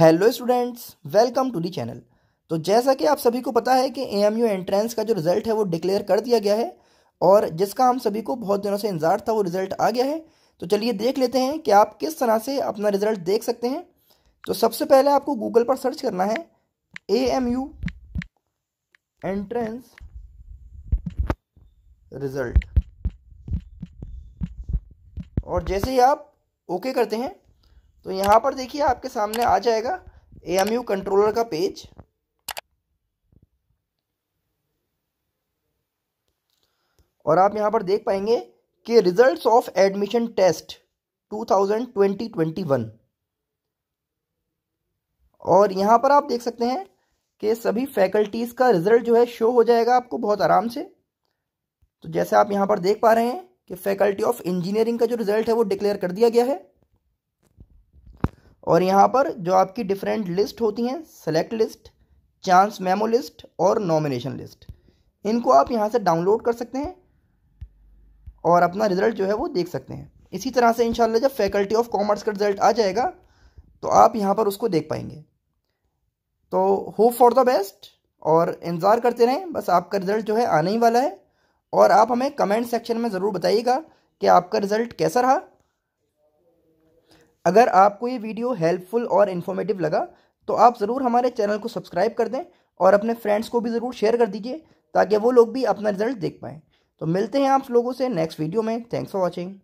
hello students welcome to the channel तो जैसा कि आप सभी को पता है कि यू एंट्रेंस का जो रिज़ल्ट है वो डिक्लेयर कर दिया गया है और जिसका हम सभी को बहुत दिनों से इंतजार था वो रिज़ल्ट आ गया है तो चलिए देख लेते हैं कि आप किस तरह से अपना रिज़ल्ट देख सकते हैं तो सबसे पहले आपको गूगल पर सर्च करना है A M U entrance result और जैसे ही आप ओके करते हैं तो यहाँ पर देखिए आपके सामने आ जाएगा ए कंट्रोलर का पेज और आप यहाँ पर देख पाएंगे कि रिजल्ट्स ऑफ एडमिशन टेस्ट 2020-21 और यहाँ पर आप देख सकते हैं कि सभी फैकल्टीज़ का रिज़ल्ट जो है शो हो जाएगा आपको बहुत आराम से तो जैसे आप यहाँ पर देख पा रहे हैं कि फैकल्टी ऑफ इंजीनियरिंग का जो रिज़ल्ट है वो डिक्लेयर कर दिया गया है और यहाँ पर जो आपकी डिफरेंट लिस्ट होती हैं select list chance memo list और नॉमिनेशन लिस्ट इनको आप यहाँ से डाउनलोड कर सकते हैं और अपना रिज़ल्ट जो है वो देख सकते हैं इसी तरह से इंशाल्लाह जब फैकल्टी ऑफ कॉमर्स का रिज़ल्ट आ जाएगा तो आप यहाँ पर उसको देख पाएंगे तो होप फॉर द बेस्ट और इंतज़ार करते रहें बस आपका रिज़ल्ट जो है आने ही वाला है और आप हमें कमेंट सेक्शन में ज़रूर बताइएगा कि आपका रिज़ल्ट कैसा रहा अगर आपको ये वीडियो हेल्पफुल और इन्फॉर्मेटिव लगा तो आप ज़रूर हमारे चैनल को सब्सक्राइब कर दें और अपने फ्रेंड्स को भी ज़रूर शेयर कर दीजिए ताकि वो लोग भी अपना रिजल्ट देख पाएँ तो मिलते हैं आप लोगों से नेक्स्ट वीडियो में थैंक्स फॉर वॉचिंग